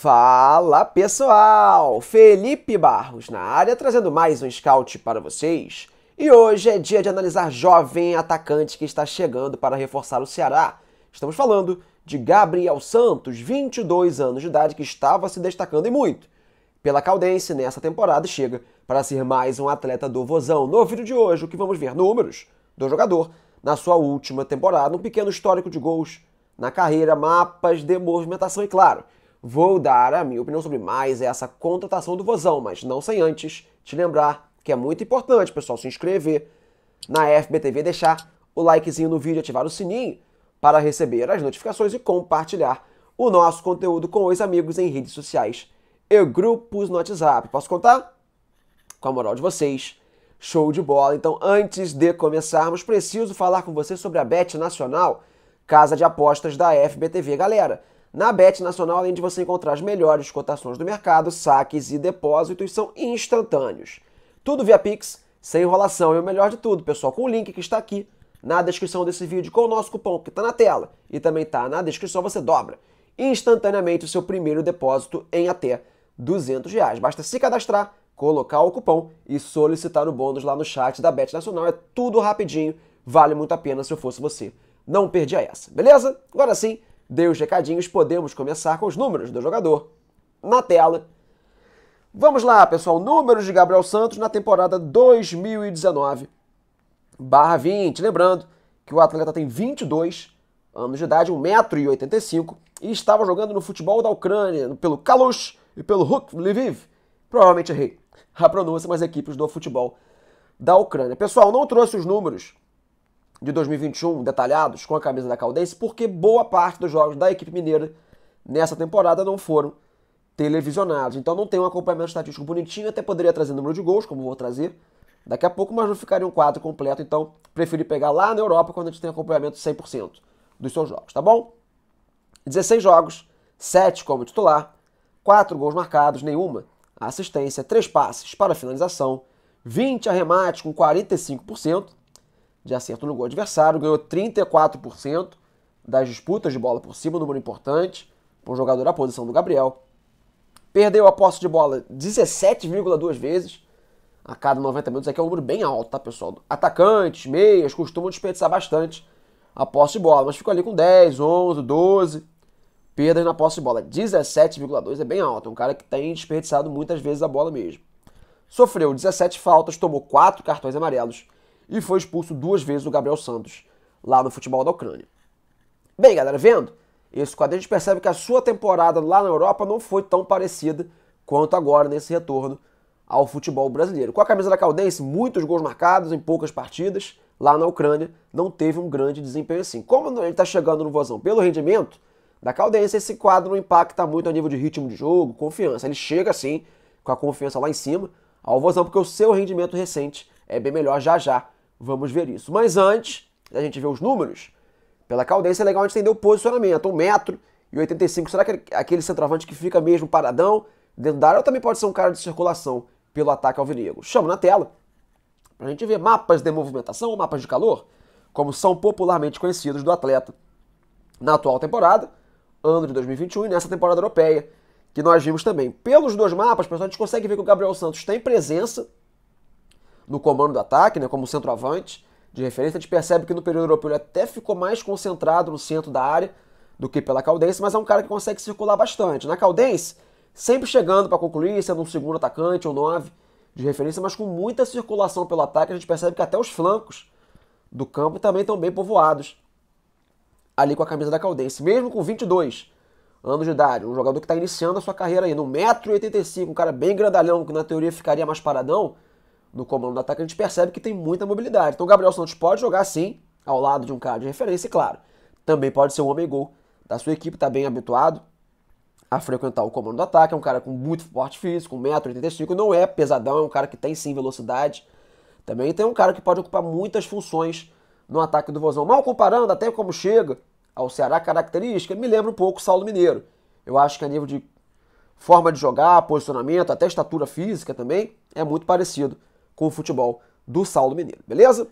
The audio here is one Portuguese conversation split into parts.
Fala pessoal! Felipe Barros na área trazendo mais um scout para vocês. E hoje é dia de analisar jovem atacante que está chegando para reforçar o Ceará. Estamos falando de Gabriel Santos, 22 anos de idade, que estava se destacando e muito. Pela Caldense, nessa temporada, chega para ser mais um atleta do Vozão. No vídeo de hoje, o que vamos ver? Números do jogador na sua última temporada, um pequeno histórico de gols na carreira, mapas de movimentação e, claro, Vou dar a minha opinião sobre mais essa contratação do Vozão, mas não sem antes te lembrar que é muito importante, pessoal, se inscrever na FBTV, deixar o likezinho no vídeo, ativar o sininho para receber as notificações e compartilhar o nosso conteúdo com os amigos em redes sociais e grupos no WhatsApp. Posso contar? Com a moral de vocês. Show de bola! Então, antes de começarmos, preciso falar com você sobre a Bet Nacional, casa de apostas da FBTV. Galera, na Bet Nacional, além de você encontrar as melhores cotações do mercado, saques e depósitos são instantâneos. Tudo via Pix, sem enrolação. E o melhor de tudo, pessoal, com o link que está aqui na descrição desse vídeo, com o nosso cupom que está na tela e também está na descrição, você dobra instantaneamente o seu primeiro depósito em até 200 reais. Basta se cadastrar, colocar o cupom e solicitar o bônus lá no chat da Bet Nacional. É tudo rapidinho, vale muito a pena se eu fosse você. Não perdia essa, beleza? Agora sim dei os recadinhos, podemos começar com os números do jogador na tela. Vamos lá, pessoal. Números de Gabriel Santos na temporada 2019 20. Lembrando que o atleta tem 22 anos de idade, 1,85m, e estava jogando no futebol da Ucrânia, pelo Kalush e pelo Huk Lviv. Provavelmente errei a pronúncia, mas equipes do futebol da Ucrânia. Pessoal, não trouxe os números de 2021 detalhados com a camisa da Caldense, porque boa parte dos jogos da equipe mineira nessa temporada não foram televisionados. Então não tem um acompanhamento estatístico bonitinho, até poderia trazer número de gols, como vou trazer daqui a pouco, mas não ficaria um quadro completo, então preferi pegar lá na Europa quando a gente tem acompanhamento 100% dos seus jogos, tá bom? 16 jogos, 7 como titular, 4 gols marcados, nenhuma assistência, 3 passes para finalização, 20 arremates com 45%, de acerto no gol adversário, ganhou 34% das disputas de bola por cima, do número importante para um jogador da posição do Gabriel. Perdeu a posse de bola 17,2 vezes a cada 90 minutos. Aqui é um número bem alto, tá, pessoal? Atacantes, meias, costumam desperdiçar bastante a posse de bola, mas ficou ali com 10, 11, 12 perdas na posse de bola. 17,2 é bem alto, é um cara que tem desperdiçado muitas vezes a bola mesmo. Sofreu 17 faltas, tomou 4 cartões amarelos e foi expulso duas vezes o Gabriel Santos lá no futebol da Ucrânia. Bem, galera, vendo esse quadro, a gente percebe que a sua temporada lá na Europa não foi tão parecida quanto agora nesse retorno ao futebol brasileiro. Com a camisa da Caldense, muitos gols marcados em poucas partidas lá na Ucrânia, não teve um grande desempenho assim. Como ele está chegando no Vozão pelo rendimento da Caldense, esse quadro não impacta muito a nível de ritmo de jogo, confiança. Ele chega assim, com a confiança lá em cima, ao Vozão, porque o seu rendimento recente é bem melhor já já Vamos ver isso. Mas antes da gente ver os números, pela caldência é legal a gente entender o posicionamento. 185 metro e 85, será que aquele centroavante que fica mesmo paradão dentro da área ou também pode ser um cara de circulação pelo ataque alvinegro? Chama na tela para a gente ver mapas de movimentação ou mapas de calor, como são popularmente conhecidos do atleta na atual temporada, ano de 2021 e nessa temporada europeia, que nós vimos também. Pelos dois mapas, pessoal, a gente consegue ver que o Gabriel Santos tem presença no comando do ataque, né, como centroavante de referência. A gente percebe que no período europeu ele até ficou mais concentrado no centro da área do que pela Caldense, mas é um cara que consegue circular bastante. Na Caldense, sempre chegando para concluir, sendo um segundo atacante ou nove de referência, mas com muita circulação pelo ataque, a gente percebe que até os flancos do campo também estão bem povoados ali com a camisa da Caldense, mesmo com 22 anos de idade, um jogador que está iniciando a sua carreira aí, no 1,85m, um cara bem grandalhão, que na teoria ficaria mais paradão, no comando do ataque, a gente percebe que tem muita mobilidade. Então o Gabriel Santos pode jogar sim, ao lado de um cara de referência, e é claro, também pode ser um homem gol da sua equipe, está bem habituado a frequentar o comando do ataque, é um cara com muito forte físico, 1,85m, não é pesadão, é um cara que tem sim velocidade. Também tem um cara que pode ocupar muitas funções no ataque do Vozão. Mal comparando até como chega ao Ceará, característica, me lembra um pouco o Saulo Mineiro. Eu acho que a nível de forma de jogar, posicionamento, até estatura física também, é muito parecido com o futebol do Saulo Mineiro, beleza?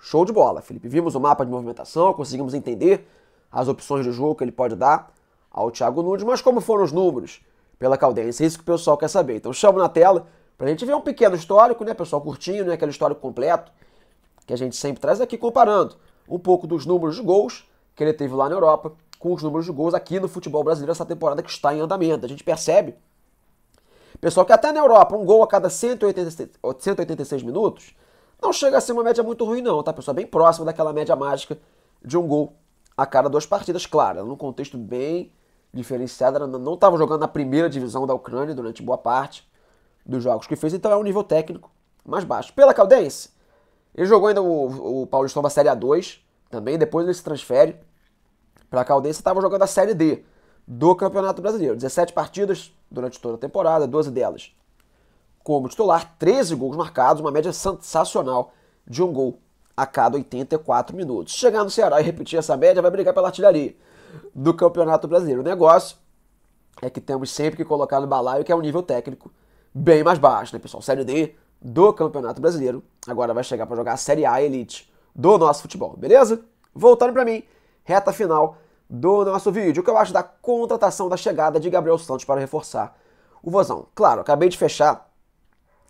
Show de bola, Felipe. Vimos o mapa de movimentação, conseguimos entender as opções de jogo que ele pode dar ao Thiago Nunes, mas como foram os números pela Caldense? É isso que o pessoal quer saber. Então chamo na tela para a gente ver um pequeno histórico, né, pessoal? Curtinho, né? Aquele histórico completo que a gente sempre traz aqui, comparando um pouco dos números de gols que ele teve lá na Europa com os números de gols aqui no futebol brasileiro essa temporada que está em andamento. A gente percebe Pessoal, que até na Europa, um gol a cada 186, 186 minutos não chega a ser uma média muito ruim, não, tá, pessoal? Bem próximo daquela média mágica de um gol a cada duas partidas, claro, num contexto bem diferenciado. Ela não estava jogando na primeira divisão da Ucrânia durante boa parte dos jogos que fez, então é um nível técnico mais baixo. Pela Caldense, ele jogou ainda o, o Paulistão da Série A2 também, depois ele se transfere para a Caldense, estava jogando a Série D do Campeonato Brasileiro. 17 partidas durante toda a temporada, 12 delas como titular, 13 gols marcados, uma média sensacional de um gol a cada 84 minutos. Chegar no Ceará e repetir essa média, vai brigar pela artilharia do Campeonato Brasileiro. O negócio é que temos sempre que colocar no balaio que é um nível técnico bem mais baixo, né, pessoal? Série D do Campeonato Brasileiro agora vai chegar para jogar a Série A Elite do nosso futebol, beleza? Voltando para mim, reta final do nosso vídeo, o que eu acho da contratação da chegada de Gabriel Santos para reforçar o Vozão. Claro, acabei de fechar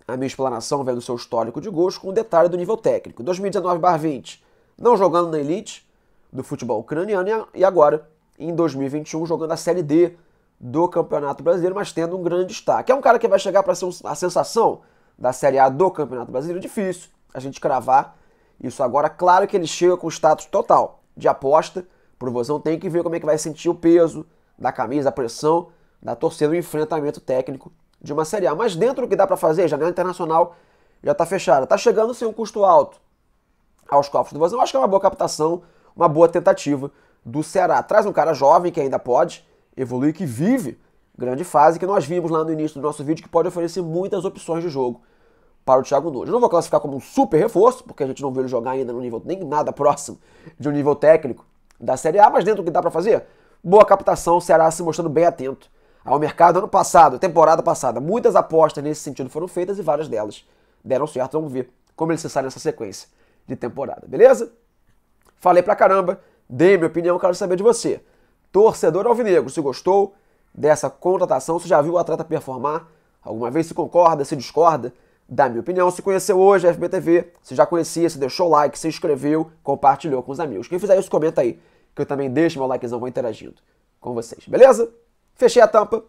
a minha explanação vendo seu histórico de gols com um detalhe do nível técnico. 2019-20, não jogando na elite do futebol ucraniano e agora em 2021 jogando a Série D do Campeonato Brasileiro, mas tendo um grande destaque. É um cara que vai chegar para ser a sensação da Série A do Campeonato Brasileiro. Difícil a gente cravar isso agora. Claro que ele chega com status total de aposta Provozão tem que ver como é que vai sentir o peso da camisa, a pressão da torcida, o enfrentamento técnico de uma Série A. Mas dentro do que dá para fazer, janela internacional já está fechada. Está chegando sem um custo alto aos cofres do Vozão. Acho que é uma boa captação, uma boa tentativa do Ceará. Traz um cara jovem que ainda pode evoluir, que vive grande fase, que nós vimos lá no início do nosso vídeo, que pode oferecer muitas opções de jogo para o Thiago Nunes. Não vou classificar como um super reforço, porque a gente não vê ele jogar ainda no nível nem nada próximo de um nível técnico da Série A, mas dentro do que dá para fazer, boa captação, o Ceará se mostrando bem atento ao mercado ano passado, temporada passada. Muitas apostas nesse sentido foram feitas e várias delas deram certo. Vamos ver como ele se sai nessa sequência de temporada, beleza? Falei pra caramba, dei minha opinião, quero saber de você. Torcedor alvinegro, se gostou dessa contratação, se já viu o atleta performar, alguma vez se concorda, se discorda, da minha opinião. Se conheceu hoje a FBTV, se já conhecia, se deixou like, se inscreveu, compartilhou com os amigos. Quem fizer isso, comenta aí, que eu também deixo meu likezão, vou interagindo com vocês, beleza? Fechei a tampa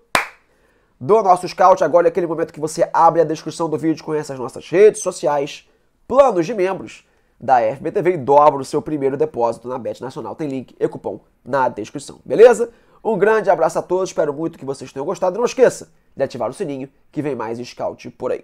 do nosso scout. Agora é aquele momento que você abre a descrição do vídeo, conhece as nossas redes sociais, planos de membros da FBTV e dobra o seu primeiro depósito na Bet Nacional. Tem link e cupom na descrição, beleza? Um grande abraço a todos, espero muito que vocês tenham gostado. Não esqueça de ativar o sininho que vem mais scout por aí.